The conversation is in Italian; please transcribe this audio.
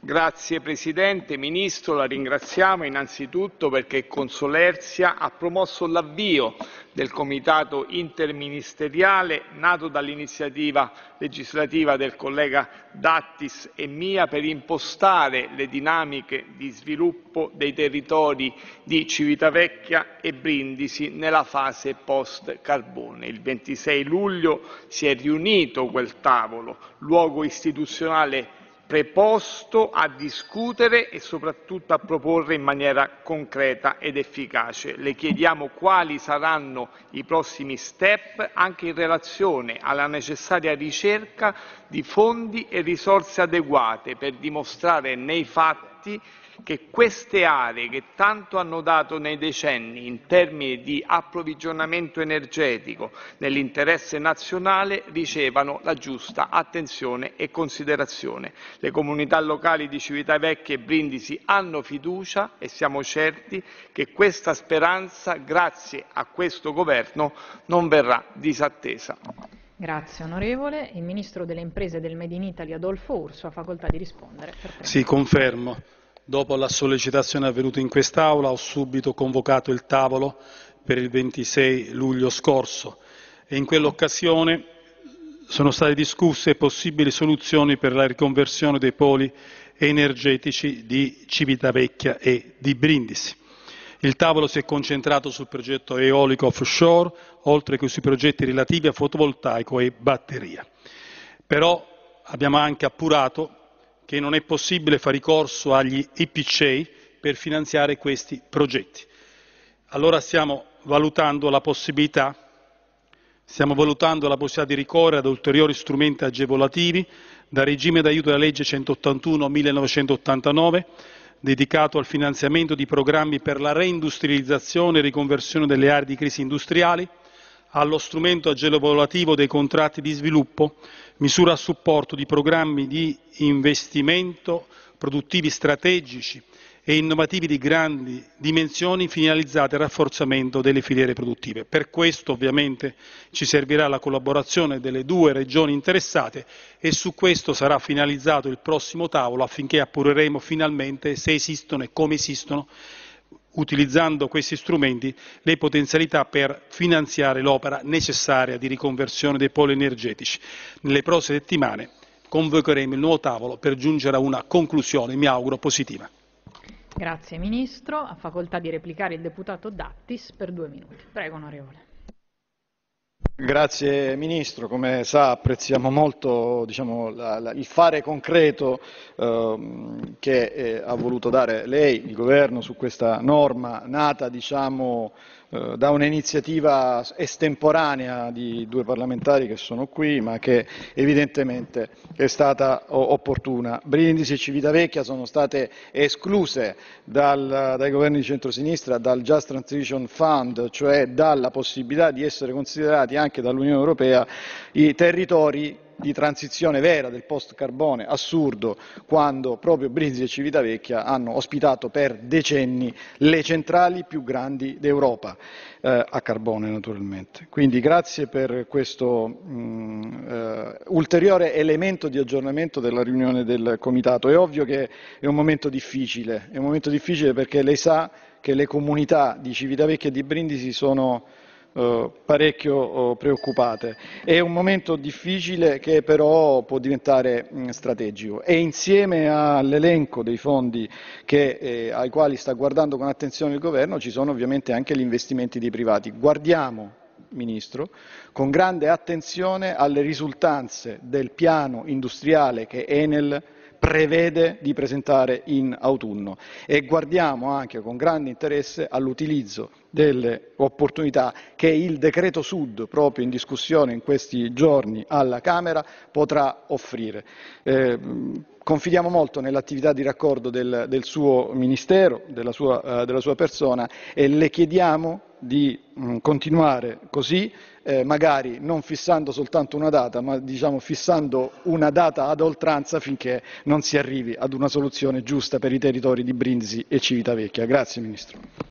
Grazie Presidente, Ministro, la ringraziamo innanzitutto perché Consolerzia ha promosso l'avvio del Comitato interministeriale nato dall'iniziativa legislativa del collega Dattis e mia per impostare le dinamiche di sviluppo dei territori di Civitavecchia e Brindisi nella fase post carbone. Il 26 luglio si è riunito quel tavolo, luogo istituzionale preposto a discutere e soprattutto a proporre in maniera concreta ed efficace. Le chiediamo quali saranno i prossimi step anche in relazione alla necessaria ricerca di fondi e risorse adeguate per dimostrare nei fatti infatti che queste aree che tanto hanno dato nei decenni in termini di approvvigionamento energetico nell'interesse nazionale ricevano la giusta attenzione e considerazione. Le comunità locali di Civitavecchia e Brindisi hanno fiducia e siamo certi che questa speranza, grazie a questo governo, non verrà disattesa. Grazie onorevole. Il Ministro delle Imprese del Made in Italy Adolfo Urso ha facoltà di rispondere. Sì, confermo. Dopo la sollecitazione avvenuta in quest'Aula ho subito convocato il tavolo per il 26 luglio scorso e in quell'occasione sono state discusse possibili soluzioni per la riconversione dei poli energetici di Civitavecchia e di Brindisi. Il tavolo si è concentrato sul progetto eolico offshore, oltre che sui progetti relativi a fotovoltaico e batteria. Però abbiamo anche appurato che non è possibile fare ricorso agli IPCEI per finanziare questi progetti. Allora stiamo valutando la possibilità, valutando la possibilità di ricorrere ad ulteriori strumenti agevolativi dal regime d'aiuto della legge 181 1989 dedicato al finanziamento di programmi per la reindustrializzazione e riconversione delle aree di crisi industriali, allo strumento agevolativo dei contratti di sviluppo, misura a supporto di programmi di investimento produttivi strategici e innovativi di grandi dimensioni finalizzati al rafforzamento delle filiere produttive. Per questo ovviamente ci servirà la collaborazione delle due regioni interessate e su questo sarà finalizzato il prossimo tavolo affinché appureremo finalmente se esistono e come esistono utilizzando questi strumenti le potenzialità per finanziare l'opera necessaria di riconversione dei poli energetici. Nelle prossime settimane convocheremo il nuovo tavolo per giungere a una conclusione, mi auguro, positiva. Grazie Ministro. Ha facoltà di replicare il deputato Dattis per due minuti. Prego onorevole. Grazie Ministro, come sa apprezziamo molto diciamo, la, la, il fare concreto eh, che eh, ha voluto dare lei, il Governo, su questa norma nata diciamo, eh, da un'iniziativa estemporanea di due parlamentari che sono qui ma che evidentemente è stata opportuna. Brindisi e Civitavecchia sono state escluse dal, dai governi di centrosinistra dal Just Transition Fund, cioè dalla possibilità di essere considerati anche dall'Unione Europea i territori di transizione vera del post carbone assurdo quando proprio Brindisi e Civitavecchia hanno ospitato per decenni le centrali più grandi d'Europa eh, a carbone naturalmente. Quindi grazie per questo mh, mm, eh, ulteriore elemento di aggiornamento della riunione del comitato. È ovvio che è un momento difficile, è un momento difficile perché lei sa che le comunità di Civitavecchia e di Brindisi sono eh, parecchio eh, preoccupate. È un momento difficile che però può diventare mh, mm, strategico e insieme all'elenco dei fondi che, eh, ai quali sta guardando con attenzione il governo ci sono ovviamente anche gli investimenti dei privati. Guardiamo Ministro, con grande attenzione alle risultanze del piano industriale che Enel prevede di presentare in autunno e guardiamo anche con grande interesse all'utilizzo delle opportunità che il decreto Sud, proprio in discussione in questi giorni alla Camera, potrà offrire. Eh, Confidiamo molto nell'attività di raccordo del, del suo Ministero, della sua, eh, della sua, persona e le chiediamo di mh, mm, continuare così, eh, magari non fissando soltanto una data, ma diciamo fissando una data ad oltranza finché non si arrivi ad una soluzione giusta per i territori di Brindisi e Civitavecchia. Grazie Ministro.